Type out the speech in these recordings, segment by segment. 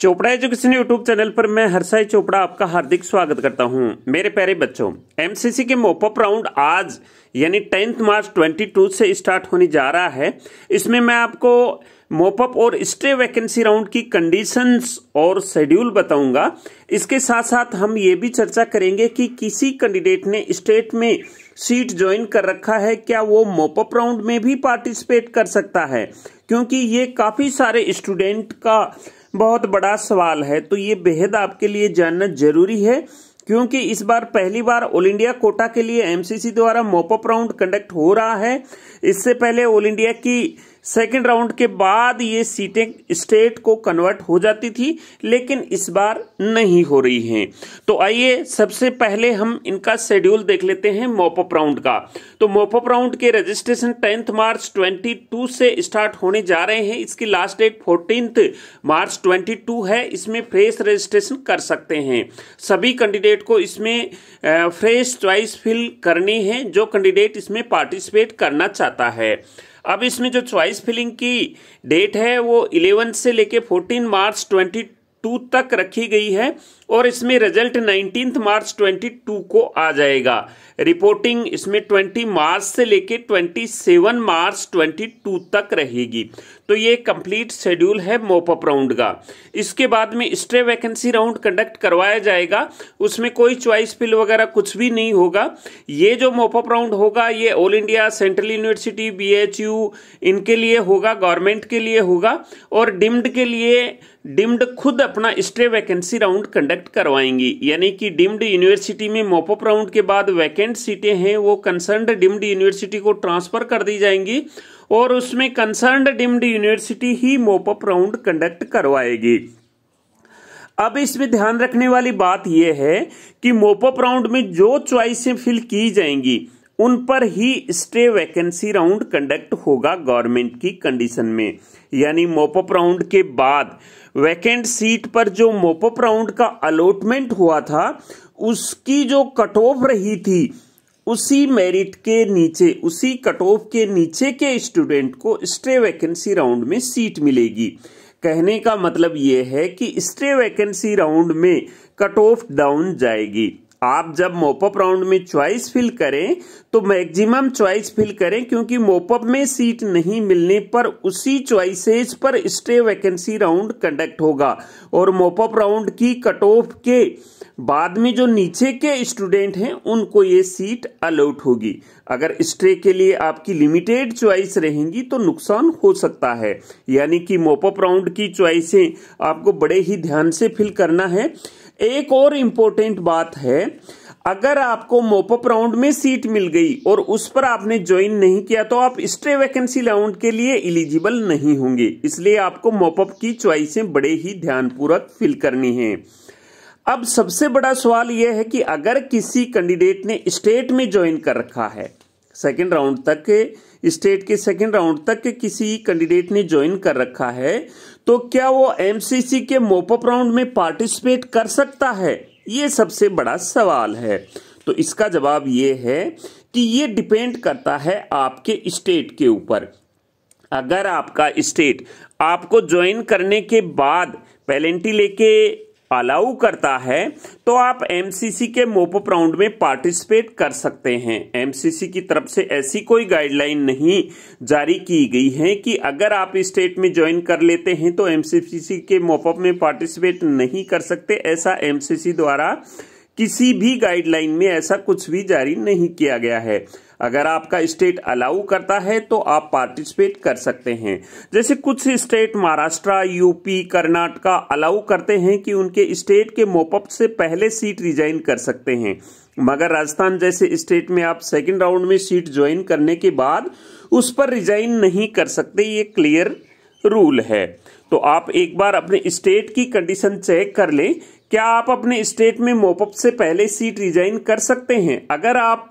Chopra education YouTube channel पर मैं हर्षाई चोपड़ा आपका हार्दिक स्वागत करता हूं मेरे प्यारे बच्चों एमसीसी के मोपअप राउंड आज यानी टेंथ मार्च 22 से स्टार्ट होने जा रहा है इसमें मैं आपको मोपअप और स्टे वैकेंसी राउंड की कंडीशंस और शेड्यूल बताऊंगा इसके साथ साथ हम ये भी चर्चा करेंगे कि किसी कैंडिडेट ने स्टेट में सीट ज्वाइन कर रखा है क्या वो मोपअप राउंड में भी पार्टिसिपेट कर सकता है क्योंकि ये काफ़ी सारे स्टूडेंट का बहुत बड़ा सवाल है तो ये बेहद आपके लिए जानना जरूरी है क्योंकि इस बार पहली बार ऑल इंडिया कोटा के लिए एमसीसी द्वारा मोपअप राउंड कंडक्ट हो रहा है इससे पहले ऑल इंडिया की सेकेंड राउंड के बाद ये सीटें स्टेट को कन्वर्ट हो जाती थी लेकिन इस बार नहीं हो रही हैं तो आइए सबसे पहले हम इनका शेड्यूल देख लेते हैं मोपअप राउंड का तो मोपअप राउंड के रजिस्ट्रेशन टेंथ मार्च 22 से स्टार्ट होने जा रहे हैं इसकी लास्ट डेट फोर्टीन मार्च 22 है इसमें फ्रेश रजिस्ट्रेशन कर सकते हैं सभी कैंडिडेट को इसमें फ्रेश च्वाइस फिल करनी है जो कैंडिडेट इसमें पार्टिसिपेट करना चाहता है अब इसमें जो चॉइस फिलिंग की डेट है वो 11 से लेके 14 मार्च ट्वेंटी टू तक रखी गई है और इसमें रिजल्ट नाइनटीन मार्च 22 को आ जाएगा रिपोर्टिंग इसमें 20 मार्च से लेकर 27 मार्च 22 तक रहेगी तो ये कंप्लीट शेड्यूल है मोपअप राउंड का इसके बाद में स्ट्रे वैकेंसी राउंड कंडक्ट करवाया जाएगा उसमें कोई चॉइस फिल वगैरह कुछ भी नहीं होगा ये जो मोपअप राउंड होगा ये ऑल इंडिया सेंट्रल यूनिवर्सिटी बी इनके लिए होगा गवर्नमेंट के लिए होगा और डिम्ड के लिए डिम्ड खुद अपना स्टे वैकेंसी राउंड कंडक्ट करवाएंगी यानी कि डिम्ड यूनिवर्सिटी में मोपअप राउंड के बाद वैकेंट सीटें हैं वो कंसर्न डिम्ड यूनिवर्सिटी को ट्रांसफर कर दी जाएंगी और उसमें कंसर्न डिम्ड यूनिवर्सिटी ही मोपअप राउंड कंडक्ट करवाएगी अब इसमें ध्यान रखने वाली बात यह है कि मोपअप राउंड में जो च्वाइसें फिल की जाएंगी उन पर ही स्टे वैकेंसी राउंड कंडक्ट होगा गवर्नमेंट की कंडीशन में यानी मोपअप राउंड के बाद वैकेंट सीट पर जो मोपअप राउंड का अलॉटमेंट हुआ था उसकी जो कट ऑफ रही थी उसी मेरिट के नीचे उसी कट ऑफ के नीचे के स्टूडेंट को स्टे वैकेंसी राउंड में सीट मिलेगी कहने का मतलब यह है कि स्टे वैकेंसी राउंड में कट ऑफ डाउन जाएगी आप जब मोपअप राउंड में चॉइस फिल करें तो मैक्सिमम चॉइस फिल करें क्योंकि मोपअप में सीट नहीं मिलने पर उसी चॉइसेज पर स्टे वैकेंसी राउंड कंडक्ट होगा और मोपअप राउंड की कट ऑफ के बाद में जो नीचे के स्टूडेंट हैं उनको ये सीट अलाउट होगी अगर स्टे के लिए आपकी लिमिटेड चॉइस रहेंगी तो नुकसान हो सकता है यानी कि मोपअप राउंड की चॉइसें आपको बड़े ही ध्यान से फिल करना है एक और इंपॉर्टेंट बात है अगर आपको मोपअप राउंड में सीट मिल गई और उस पर आपने ज्वाइन नहीं किया तो आप स्ट्रे वैकेंसी राउंड के लिए इलिजिबल नहीं होंगे इसलिए आपको मोपअप की च्वाइसें बड़े ही ध्यानपूर्वक फिल करनी है अब सबसे बड़ा सवाल यह है कि अगर किसी कैंडिडेट ने स्टेट में ज्वाइन कर रखा है सेकेंड राउंड तक स्टेट के सेकेंड राउंड तक किसी कैंडिडेट ने ज्वाइन कर रखा है तो क्या वो एमसीसी के मोपअप राउंड में पार्टिसिपेट कर सकता है ये सबसे बड़ा सवाल है तो इसका जवाब ये है कि ये डिपेंड करता है आपके स्टेट के ऊपर अगर आपका स्टेट आपको ज्वाइन करने के बाद पेलेंटी लेके अलाउ करता है तो आप एमसीसी के मोपअप राउंड में पार्टिसिपेट कर सकते हैं एमसीसी की तरफ से ऐसी कोई गाइडलाइन नहीं जारी की गई है कि अगर आप स्टेट में ज्वाइन कर लेते हैं तो एमसीसी के मोपअप में पार्टिसिपेट नहीं कर सकते ऐसा एमसीसी द्वारा किसी भी गाइडलाइन में ऐसा कुछ भी जारी नहीं किया गया है अगर आपका स्टेट अलाउ करता है तो आप पार्टिसिपेट कर सकते हैं जैसे कुछ state Maharashtra UP Karnataka allow करते हैं कि उनके स्टेट के मोपअप से पहले सीट रिजाइन कर सकते हैं मगर राजस्थान जैसे स्टेट में आप सेकंड राउंड में सीट ज्वाइन करने के बाद उस पर रिजाइन नहीं कर सकते ये क्लियर रूल है तो आप एक बार अपने स्टेट की कंडीशन चेक कर लें क्या आप अपने स्टेट में मोपअप से पहले सीट रिजाइन कर सकते हैं अगर आप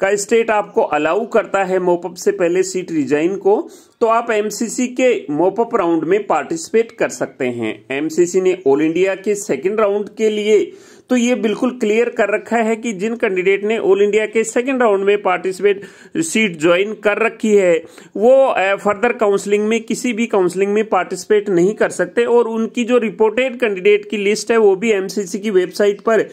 का स्टेट आपको अलाउ करता है मोपअप से पहले सीट रिजाइन को तो आप एमसीसी के मोपअप राउंड में पार्टिसिपेट कर सकते हैं एमसीसी ने ऑल इंडिया के सेकेंड राउंड के लिए तो ये बिल्कुल क्लियर कर रखा है कि जिन कैंडिडेट ने ऑल इंडिया के सेकेंड राउंड में पार्टिसिपेट सीट ज्वाइन कर रखी है वो फर्दर eh, काउंसलिंग में किसी भी काउंसलिंग में पार्टिसिपेट नहीं कर सकते और उनकी जो रिपोर्टेड कैंडिडेट की लिस्ट है वो भी एमसीसी की वेबसाइट पर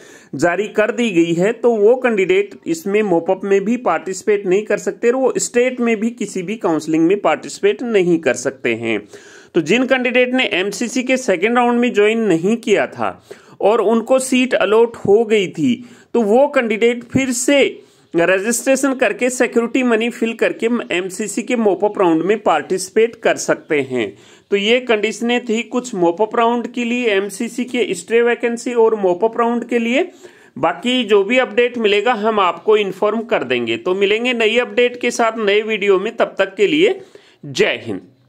जारी कर दी गई है तो वो कैंडिडेट इसमें मोपअप में भी पार्टिसिपेट नहीं कर सकते और वो स्टेट में भी किसी भी काउंसलिंग में पार्टिसिपेट नहीं कर सकते हैं तो जिन कैंडिडेट ने एमसीसी के सेकेंड राउंड में ज्वाइन नहीं किया था और उनको सीट अलॉट हो गई थी तो वो कैंडिडेट फिर से रजिस्ट्रेशन करके सिक्योरिटी मनी फिल करके एमसीसी के मोपअप राउंड में पार्टिसिपेट कर सकते हैं तो ये कंडीशनें थी कुछ मोपअप राउंड के लिए एमसीसी के स्ट्रे वैकेंसी और मोपअप राउंड के लिए बाकी जो भी अपडेट मिलेगा हम आपको इन्फॉर्म कर देंगे तो मिलेंगे नई अपडेट के साथ नए वीडियो में तब तक के लिए जय हिंद